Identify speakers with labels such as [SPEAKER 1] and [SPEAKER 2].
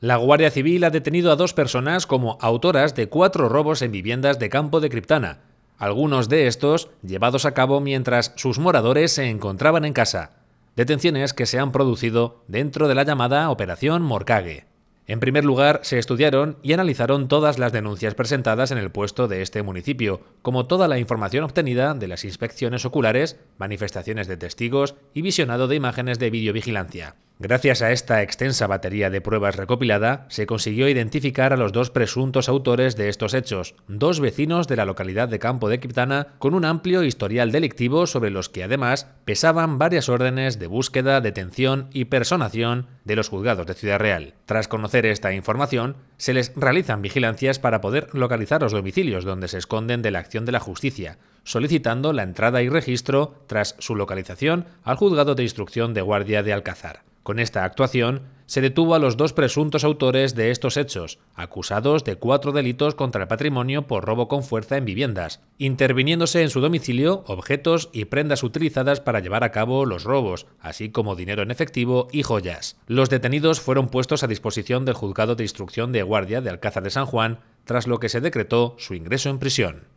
[SPEAKER 1] La Guardia Civil ha detenido a dos personas como autoras de cuatro robos en viviendas de campo de Criptana, algunos de estos llevados a cabo mientras sus moradores se encontraban en casa, detenciones que se han producido dentro de la llamada Operación Morcague. En primer lugar, se estudiaron y analizaron todas las denuncias presentadas en el puesto de este municipio, como toda la información obtenida de las inspecciones oculares, manifestaciones de testigos y visionado de imágenes de videovigilancia. Gracias a esta extensa batería de pruebas recopilada, se consiguió identificar a los dos presuntos autores de estos hechos, dos vecinos de la localidad de Campo de Quiptana, con un amplio historial delictivo sobre los que además pesaban varias órdenes de búsqueda, detención y personación de los juzgados de Ciudad Real. Tras conocer esta información, se les realizan vigilancias para poder localizar los domicilios donde se esconden de la acción de la justicia, solicitando la entrada y registro tras su localización al juzgado de instrucción de guardia de Alcázar. Con esta actuación, se detuvo a los dos presuntos autores de estos hechos, acusados de cuatro delitos contra el patrimonio por robo con fuerza en viviendas, interviniéndose en su domicilio objetos y prendas utilizadas para llevar a cabo los robos, así como dinero en efectivo y joyas. Los detenidos fueron puestos a disposición del juzgado de instrucción de guardia de Alcázar de San Juan, tras lo que se decretó su ingreso en prisión.